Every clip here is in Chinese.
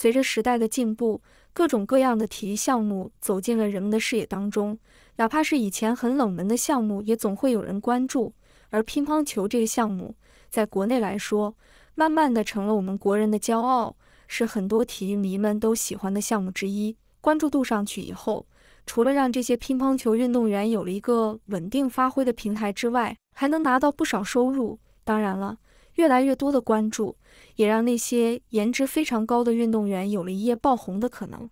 随着时代的进步，各种各样的体育项目走进了人们的视野当中，哪怕是以前很冷门的项目，也总会有人关注。而乒乓球这个项目，在国内来说，慢慢的成了我们国人的骄傲，是很多体育迷们都喜欢的项目之一。关注度上去以后，除了让这些乒乓球运动员有了一个稳定发挥的平台之外，还能拿到不少收入。当然了。越来越多的关注，也让那些颜值非常高的运动员有了一夜爆红的可能。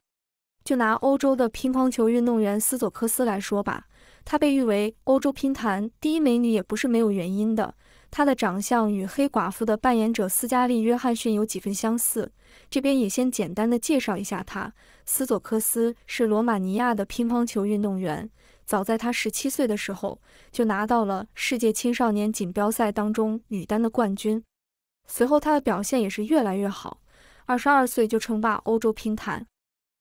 就拿欧洲的乒乓球运动员斯佐克斯来说吧，她被誉为欧洲乒坛第一美女，也不是没有原因的。她的长相与黑寡妇的扮演者斯嘉丽·约翰逊有几分相似。这边也先简单的介绍一下她：斯佐克斯是罗马尼亚的乒乓球运动员。早在她十七岁的时候，就拿到了世界青少年锦标赛当中女单的冠军。随后她的表现也是越来越好，二十二岁就称霸欧洲乒坛。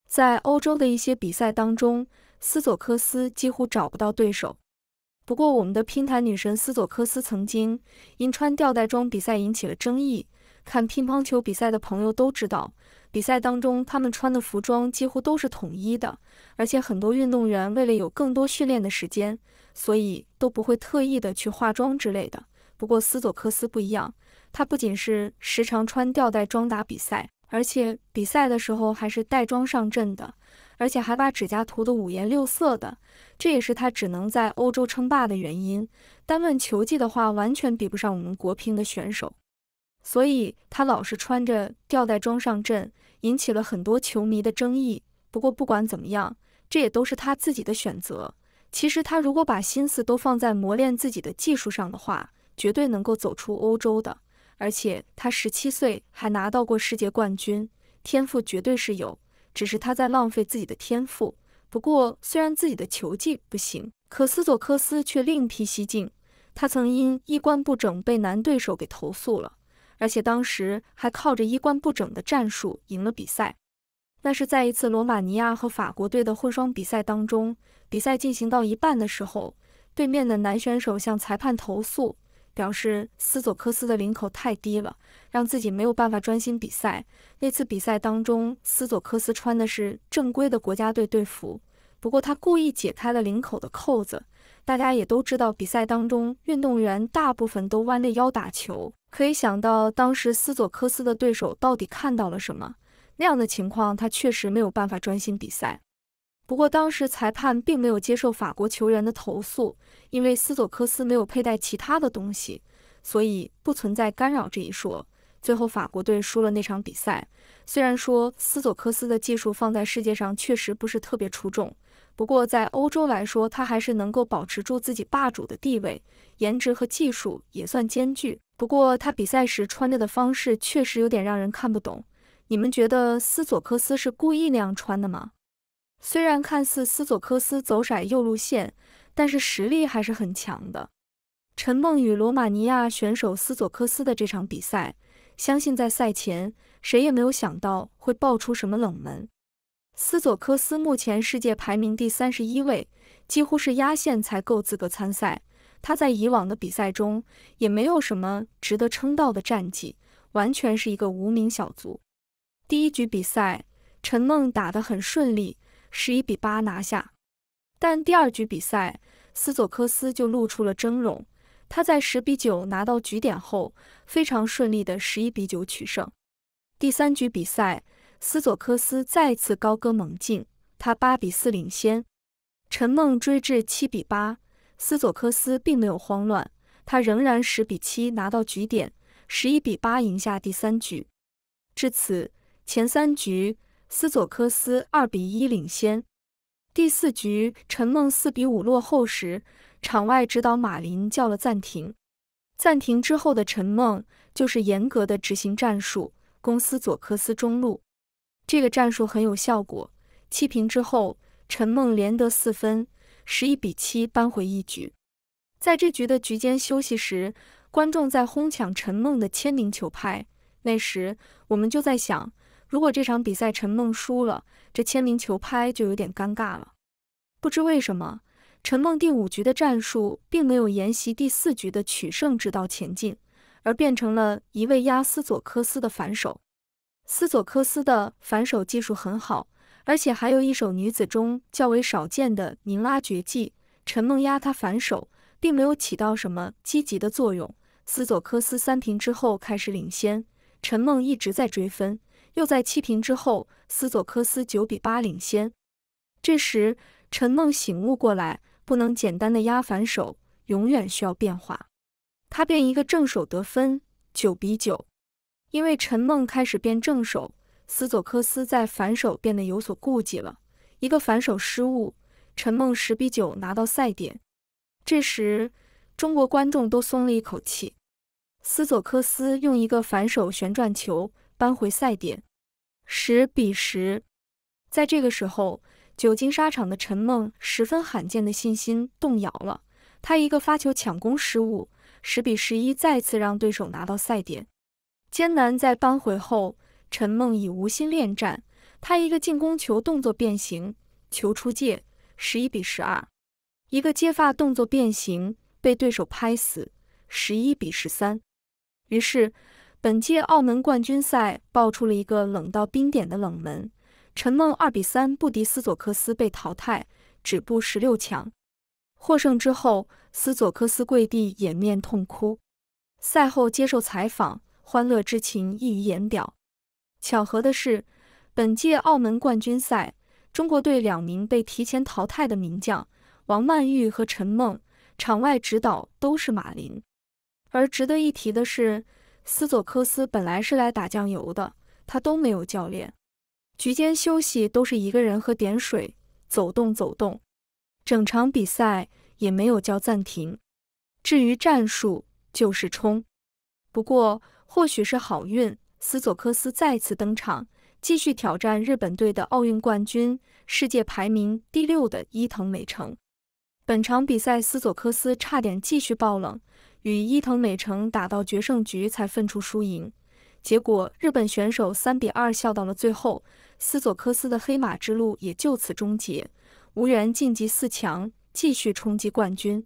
在欧洲的一些比赛当中，斯佐克斯几乎找不到对手。不过，我们的乒坛女神斯佐克斯曾经因穿吊带装比赛引起了争议。看乒乓球比赛的朋友都知道，比赛当中他们穿的服装几乎都是统一的，而且很多运动员为了有更多训练的时间，所以都不会特意的去化妆之类的。不过斯佐克斯不一样，他不仅是时常穿吊带装打比赛，而且比赛的时候还是带妆上阵的，而且还把指甲涂的五颜六色的。这也是他只能在欧洲称霸的原因。单论球技的话，完全比不上我们国乒的选手。所以他老是穿着吊带装上阵，引起了很多球迷的争议。不过不管怎么样，这也都是他自己的选择。其实他如果把心思都放在磨练自己的技术上的话，绝对能够走出欧洲的。而且他十七岁还拿到过世界冠军，天赋绝对是有。只是他在浪费自己的天赋。不过虽然自己的球技不行，可斯佐克斯却另辟蹊径。他曾因衣冠不整被男对手给投诉了。而且当时还靠着衣冠不整的战术赢了比赛。那是在一次罗马尼亚和法国队的混双比赛当中，比赛进行到一半的时候，对面的男选手向裁判投诉，表示斯佐克斯的领口太低了，让自己没有办法专心比赛。那次比赛当中，斯佐克斯穿的是正规的国家队队服，不过他故意解开了领口的扣子。大家也都知道，比赛当中运动员大部分都弯着腰打球，可以想到当时斯佐克斯的对手到底看到了什么？那样的情况，他确实没有办法专心比赛。不过当时裁判并没有接受法国球员的投诉，因为斯佐克斯没有佩戴其他的东西，所以不存在干扰这一说。最后法国队输了那场比赛。虽然说斯佐克斯的技术放在世界上确实不是特别出众。不过在欧洲来说，他还是能够保持住自己霸主的地位，颜值和技术也算兼具。不过他比赛时穿着的方式确实有点让人看不懂。你们觉得斯佐克斯是故意那样穿的吗？虽然看似斯佐克斯走窄右路线，但是实力还是很强的。陈梦与罗马尼亚选手斯佐克斯的这场比赛，相信在赛前谁也没有想到会爆出什么冷门。斯佐克斯目前世界排名第三十一位，几乎是压线才够资格参赛。他在以往的比赛中也没有什么值得称道的战绩，完全是一个无名小卒。第一局比赛，陈梦打得很顺利，十一比八拿下。但第二局比赛，斯佐克斯就露出了峥嵘。他在十比九拿到局点后，非常顺利的十一比九取胜。第三局比赛。斯佐克斯再次高歌猛进，他八比四领先。陈梦追至七比八，斯佐克斯并没有慌乱，他仍然十比七拿到局点，十一比八赢下第三局。至此，前三局斯佐克斯二比一领先。第四局陈梦四比五落后时，场外指导马林叫了暂停。暂停之后的陈梦就是严格的执行战术，攻斯佐克斯中路。这个战术很有效果。七平之后，陈梦连得四分，十一比七扳回一局。在这局的局间休息时，观众在哄抢陈梦的签名球拍。那时我们就在想，如果这场比赛陈梦输了，这签名球拍就有点尴尬了。不知为什么，陈梦第五局的战术并没有沿袭第四局的取胜之道前进，而变成了一位压斯佐科斯的反手。斯佐克斯的反手技术很好，而且还有一手女子中较为少见的拧拉绝技。陈梦压他反手，并没有起到什么积极的作用。斯佐克斯三平之后开始领先，陈梦一直在追分，又在七平之后，斯佐克斯九比八领先。这时陈梦醒悟过来，不能简单的压反手，永远需要变化。他变一个正手得分，九比九。因为陈梦开始变正手，斯佐克斯在反手变得有所顾忌了。一个反手失误，陈梦十比九拿到赛点。这时，中国观众都松了一口气。斯佐克斯用一个反手旋转球扳回赛点，十比十。在这个时候，久经沙场的陈梦十分罕见的信心动摇了。他一个发球抢攻失误，十比十一再次让对手拿到赛点。艰难在扳回后，陈梦已无心恋战。她一个进攻球动作变形，球出界，十一比十二。一个接发动作变形，被对手拍死，十一比十三。于是本届澳门冠军赛爆出了一个冷到冰点的冷门，陈梦二比三不敌斯佐克斯被淘汰，止步十六强。获胜之后，斯佐克斯跪地掩面痛哭。赛后接受采访。欢乐之情溢于言表。巧合的是，本届澳门冠军赛，中国队两名被提前淘汰的名将王曼玉和陈梦，场外指导都是马琳。而值得一提的是，斯佐克斯本来是来打酱油的，他都没有教练，局间休息都是一个人喝点水，走动走动。整场比赛也没有叫暂停。至于战术，就是冲。不过。或许是好运，斯佐克斯再次登场，继续挑战日本队的奥运冠军、世界排名第六的伊藤美诚。本场比赛，斯佐克斯差点继续爆冷，与伊藤美诚打到决胜局才分出输赢。结果，日本选手三比二笑到了最后，斯佐克斯的黑马之路也就此终结，无缘晋级四强，继续冲击冠军。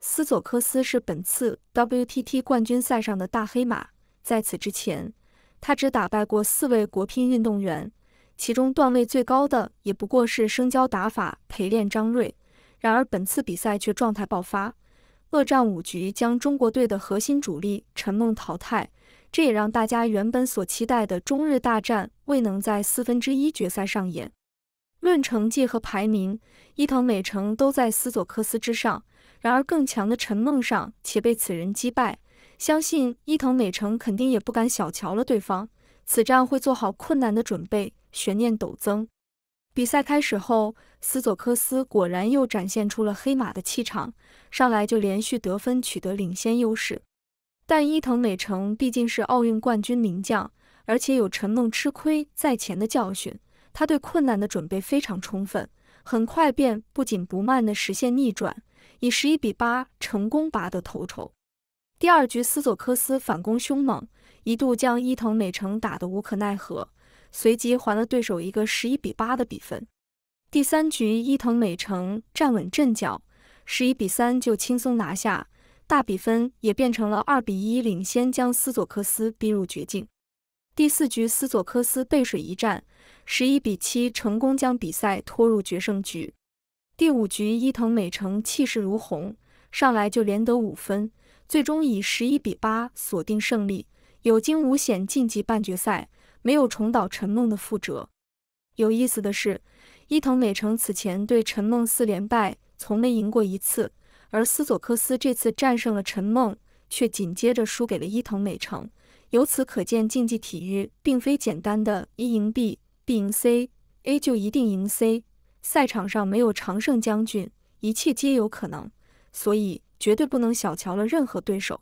斯佐克斯是本次 WTT 冠军赛上的大黑马。在此之前，他只打败过四位国乒运动员，其中段位最高的也不过是生胶打法陪练张瑞。然而，本次比赛却状态爆发，恶战五局将中国队的核心主力陈梦淘汰，这也让大家原本所期待的中日大战未能在四分之一决赛上演。论成绩和排名，伊藤美诚都在斯佐克斯之上，然而更强的陈梦上且被此人击败。相信伊藤美诚肯定也不敢小瞧了对方，此战会做好困难的准备，悬念陡增。比赛开始后，斯佐克斯果然又展现出了黑马的气场，上来就连续得分，取得领先优势。但伊藤美诚毕竟是奥运冠军名将，而且有陈梦吃亏在前的教训，他对困难的准备非常充分，很快便不紧不慢地实现逆转，以十一比八成功拔得头筹。第二局斯佐克斯反攻凶猛，一度将伊藤美诚打得无可奈何，随即还了对手一个十一比八的比分。第三局伊藤美诚站稳阵脚，十一比三就轻松拿下，大比分也变成了二比一领先，将斯佐克斯逼入绝境。第四局斯佐克斯背水一战，十一比七成功将比赛拖入决胜局。第五局伊藤美诚气势如虹，上来就连得五分。最终以十一比八锁定胜利，有惊无险晋级半决赛，没有重蹈陈梦的覆辙。有意思的是，伊藤美诚此前对陈梦四连败，从没赢过一次，而斯佐克斯这次战胜了陈梦，却紧接着输给了伊藤美诚。由此可见，竞技体育并非简单的一赢 B，B 赢 C，A 就一定赢 C。赛场上没有常胜将军，一切皆有可能。所以。绝对不能小瞧了任何对手。